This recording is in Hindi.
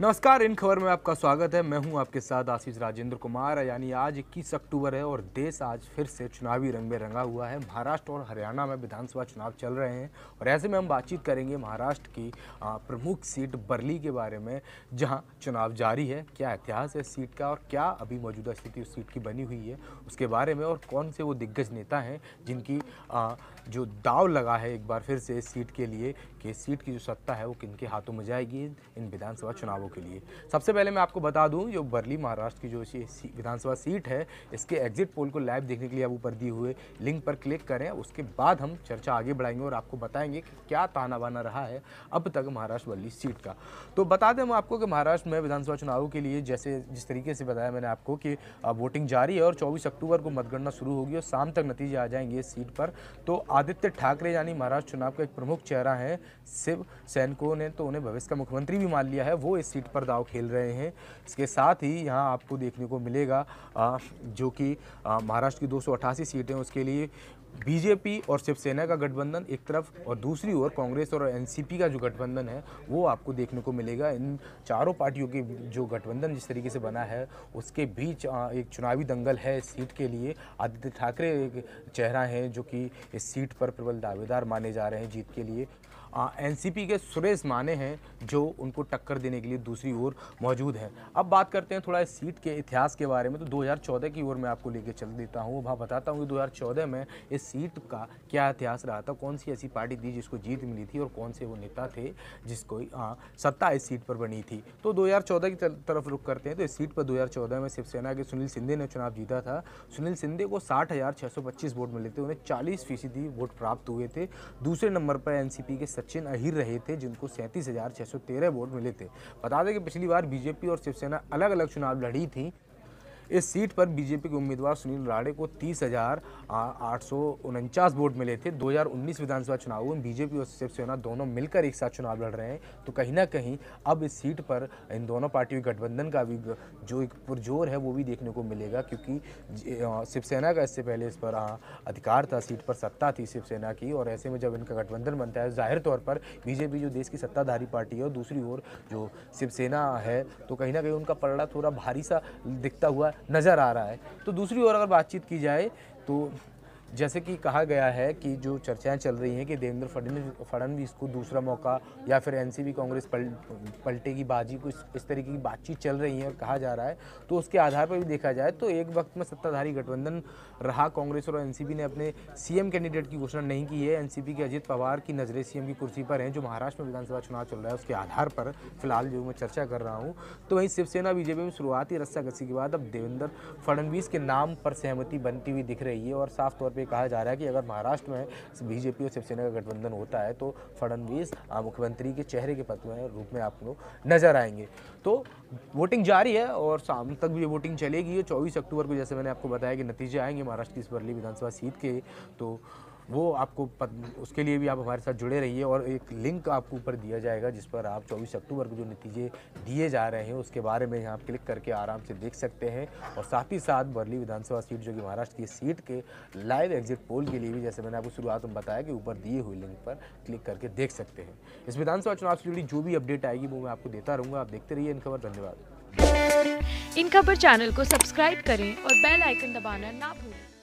नमस्कार इन खबर में आपका स्वागत है मैं हूं आपके साथ आशीष राजेंद्र कुमार यानी आज 21 अक्टूबर है और देश आज फिर से चुनावी रंग में रंगा हुआ है महाराष्ट्र और हरियाणा में विधानसभा चुनाव चल रहे हैं और ऐसे में हम बातचीत करेंगे महाराष्ट्र की प्रमुख सीट बरली के बारे में जहां चुनाव जारी है क्या इतिहास है सीट का और क्या अभी मौजूदा स्थिति उस सीट की बनी हुई है उसके बारे में और कौन से वो दिग्गज नेता हैं जिनकी जो दाव लगा है एक बार फिर से इस सीट के लिए कि सीट की जो सत्ता है वो किन के हाथों में जाएगी इन विधानसभा चुनावों लोगों के लिए सबसे पहले मैं आपको बता दूं जो बरली महाराष्ट्र की जो विधानसभा सीट है इसके एग्जिट पोल को लाइव देखने के लिए आप ऊपर दिए हुए लिंक पर क्लिक करें उसके बाद हम चर्चा आगे बढ़ाएंगे और आपको बताएंगे कि क्या ताना बाना रहा है अब तक महाराष्ट्र वर्ली सीट का तो बता दें हम आपको कि महाराष्ट्र में विधानसभा चुनाव के लिए जैसे जिस तरीके से बताया मैंने आपको कि वोटिंग जारी है और चौबीस अक्टूबर को मतगणना शुरू होगी और शाम तक नतीजे आ जाएंगे इस सीट पर तो आदित्य ठाकरे यानी महाराष्ट्र चुनाव का एक प्रमुख चेहरा है शिव सैनिकों ने तो उन्हें भविष्य का मुख्यमंत्री भी मान लिया है वो इस सीट पर दाव खेल रहे हैं इसके साथ ही यहाँ आपको देखने को मिलेगा जो कि महाराष्ट्र की दो सीटें उसके लिए बीजेपी और शिवसेना का गठबंधन एक तरफ और दूसरी ओर कांग्रेस और एनसीपी का जो गठबंधन है वो आपको देखने को मिलेगा इन चारों पार्टियों के जो गठबंधन जिस तरीके से बना है उसके बीच एक चुनावी दंगल है इस सीट के लिए आदित्य ठाकरे एक चेहरा है जो कि इस सीट पर प्रबल दावेदार माने जा रहे हैं जीत के लिए एनसीपी के सुरेश माने हैं जो उनको टक्कर देने के लिए दूसरी ओर मौजूद हैं अब बात करते हैं थोड़ा इस सीट के इतिहास के बारे में तो 2014 की ओर मैं आपको लेके चल देता हूँ वहाँ बताता हूँ कि 2014 में इस सीट का क्या इतिहास रहा था कौन सी ऐसी पार्टी थी जिसको जीत मिली थी और कौन से वो नेता थे जिसको आ, हाँ, सत्ता इस सीट पर बनी थी तो 2014 की तरफ रुख करते हैं तो इस सीट पर 2014 में शिवसेना के सुनील सिंधे ने चुनाव जीता था सुनील सिंधे को साठ वोट मिले थे उन्हें चालीस फीसदी वोट प्राप्त हुए थे दूसरे नंबर पर एन के सचिन अहिर रहे थे जिनको सैंतीस वोट मिले थे बता दें कि पिछली बार बीजेपी और शिवसेना अलग अलग चुनाव लड़ी थी इस सीट पर बीजेपी के उम्मीदवार सुनील राणे को तीस हजार आठ सौ उनचास वोट मिले थे 2019 विधानसभा चुनाव में बीजेपी और शिवसेना दोनों मिलकर एक साथ चुनाव लड़ रहे हैं तो कहीं ना कहीं अब इस सीट पर इन दोनों पार्टियों के गठबंधन का भी जो एक पुरजोर है वो भी देखने को मिलेगा क्योंकि शिवसेना का इससे पहले इस पर अधिकार था सीट पर सत्ता थी शिवसेना की और ऐसे में जब इनका गठबंधन बनता है जाहिर तौर पर बीजेपी जो देश की सत्ताधारी पार्टी है और दूसरी ओर जो शिवसेना है तो कहीं ना कहीं उनका पलड़ा थोड़ा भारी सा दिखता हुआ नज़र आ रहा है तो दूसरी ओर अगर बातचीत की जाए तो जैसे कि कहा गया है कि जो चर्चाएं चल रही हैं कि देवेंद्र फडणवीस फड़नवीस को दूसरा मौका या फिर एनसीबी कांग्रेस पल, पलटे की बाजी कुछ इस तरीके की बातचीत चल रही है और कहा जा रहा है तो उसके आधार पर भी देखा जाए तो एक वक्त में सत्ताधारी गठबंधन रहा कांग्रेस और एनसीबी ने अपने सीएम कैंडिडेट की घोषणा नहीं की है एन के अजित पवार की नज़रें सी की कुर्सी पर हैं जो महाराष्ट्र में विधानसभा चुनाव चल रहा है उसके आधार पर फिलहाल जो मैं चर्चा कर रहा हूँ तो वहीं शिवसेना बीजेपी में शुरुआती रस्सा के बाद अब देवेंद्र फडणवीस के नाम पर सहमति बनती हुई दिख रही है और साफ तौर पे कहा जा रहा है कि अगर महाराष्ट्र में बीजेपी और शिवसेना का गठबंधन होता है तो फडणवीस मुख्यमंत्री के चेहरे के पद में रूप में आप लोग नजर आएंगे तो वोटिंग जारी है और शाम तक भी ये वोटिंग चलेगी चौबीस अक्टूबर को जैसे मैंने आपको बताया कि नतीजे आएंगे महाराष्ट्र की इस बरली विधानसभा सीट के तो वो आपको पत, उसके लिए भी आप हमारे साथ जुड़े रहिए और एक लिंक आपको ऊपर दिया जाएगा जिस पर आप 24 अक्टूबर को जो नतीजे दिए जा रहे हैं उसके बारे में यहाँ क्लिक करके आराम से देख सकते हैं और साथ ही साथ बरली विधानसभा सीट जो कि महाराष्ट्र की सीट के लाइव एग्जिट पोल के लिए भी जैसे मैंने आपको शुरुआत में बताया कि ऊपर दिए हुए लिंक पर क्लिक करके देख सकते हैं इस विधानसभा चुनाव से जुड़ी जो भी अपडेट आएगी वो मैं आपको देता रहूँगा आप देखते रहिए इन खबर धन्यवाद इन खबर चैनल को सब्सक्राइब करें और बेल आइकन दबाना ना भूलें